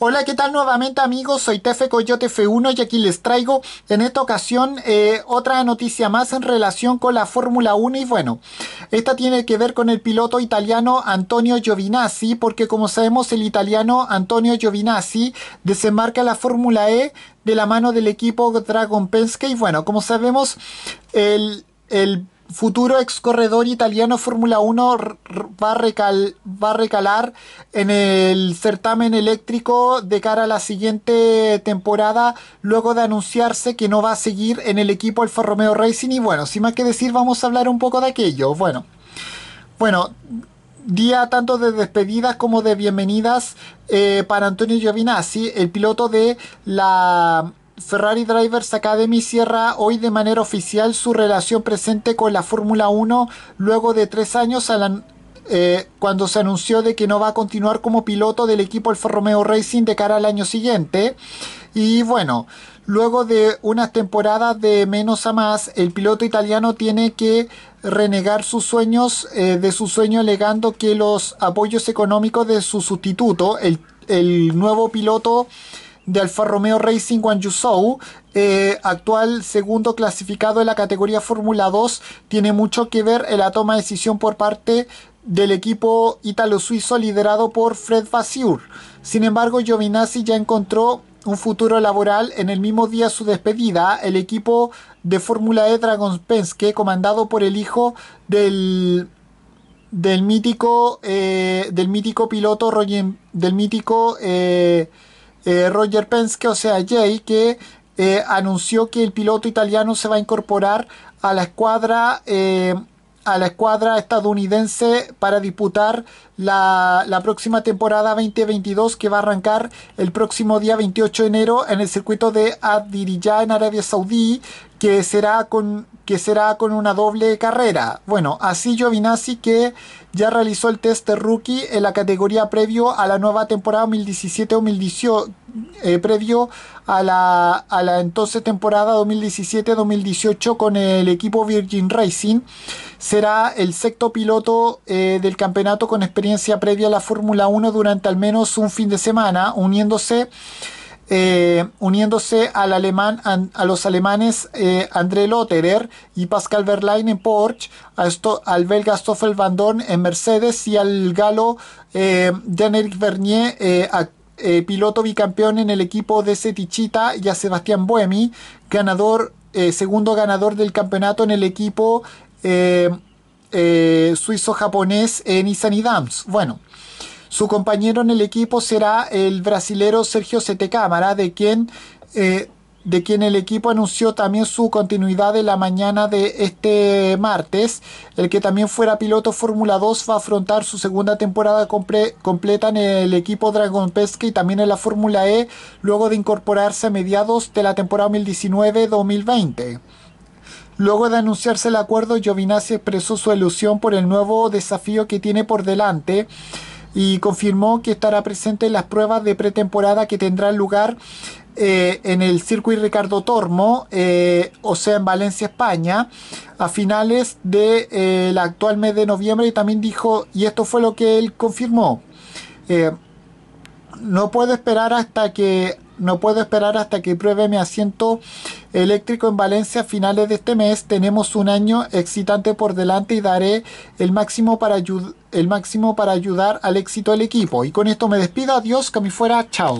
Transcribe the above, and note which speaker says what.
Speaker 1: Hola, ¿qué tal nuevamente amigos? Soy Tefe Coyote F1 y aquí les traigo en esta ocasión eh, otra noticia más en relación con la Fórmula 1 y bueno, esta tiene que ver con el piloto italiano Antonio Giovinazzi porque como sabemos el italiano Antonio Giovinazzi desembarca la Fórmula E de la mano del equipo Dragon Penske y bueno, como sabemos el, el futuro ex corredor italiano Fórmula 1 va a, recal va recalar en el certamen eléctrico de cara a la siguiente temporada, luego de anunciarse que no va a seguir en el equipo Alfa Romeo Racing. Y bueno, sin más que decir, vamos a hablar un poco de aquello. Bueno, bueno día tanto de despedidas como de bienvenidas eh, para Antonio Giovinazzi, el piloto de la Ferrari Drivers Academy cierra hoy de manera oficial su relación presente con la Fórmula 1 luego de tres años eh, cuando se anunció de que no va a continuar como piloto del equipo Alfa Romeo Racing de cara al año siguiente. Y bueno, luego de unas temporadas de menos a más, el piloto italiano tiene que renegar sus sueños eh, de su sueño alegando que los apoyos económicos de su sustituto, el, el nuevo piloto, de Alfa Romeo Racing Guangzhou, eh, actual segundo clasificado en la categoría Fórmula 2, tiene mucho que ver en la toma de decisión por parte del equipo Italo suizo liderado por Fred Vasseur. Sin embargo, Giovinazzi ya encontró un futuro laboral en el mismo día de su despedida. El equipo de Fórmula E Dragon Penske, comandado por el hijo del del mítico eh, del mítico piloto Roger, del mítico eh, eh, Roger Penske, o sea Jay, que eh, anunció que el piloto italiano se va a incorporar a la escuadra eh, a la escuadra estadounidense para disputar la, próxima temporada 2022 que va a arrancar el próximo día 28 de enero en el circuito de Adiriyah en Arabia Saudí que será con que será con una doble carrera. Bueno, así Giovinazzi que ya realizó el test de rookie en la categoría previo a la nueva temporada 2017-2018 eh, previo a la, entonces temporada 2017-2018 con el equipo Virgin Racing. Será el sexto piloto eh, del campeonato con experiencia previa a la Fórmula 1 durante al menos un fin de semana, uniéndose eh, uniéndose al alemán, a los alemanes André Lotterer y Pascal Verlaine en Porsche, a esto al belga Stoffel Van en Mercedes y al galo eh, Daniel eh, piloto bicampeón en el equipo de Setichita y Sebastián Buemi, ganador, eh, segundo ganador del campeonato en el equipo eh, suizo-japonés Isani Dams. Bueno, su compañero en el equipo será el brasilero Sergio Setecámara, de quien de quien el equipo anunció también su continuidad en la mañana de este martes. El que también fuera piloto Fórmula 2 va a afrontar su segunda temporada completa en el equipo Dragon Pesca y también en la Fórmula E, luego de incorporarse a mediados de la temporada 2019-2020. Luego de anunciarse el acuerdo, Giovinazzi expresó su ilusión por el nuevo desafío que tiene por delante y confirmó que estará presente en las pruebas de pretemporada que tendrán lugar eh, en el circuito Ricardo Tormo, eh, o sea, en Valencia, España, a finales del de, eh, actual mes de noviembre. Y también dijo, y esto fue lo que él confirmó, no puedo esperar hasta que no puedo esperar hasta que pruebe mi asiento eléctrico en Valencia a finales de este mes. Tenemos un año excitante por delante y daré el máximo para, el máximo para ayudar al éxito del equipo. Y con esto me despido. Adiós, que me fuera. Chao.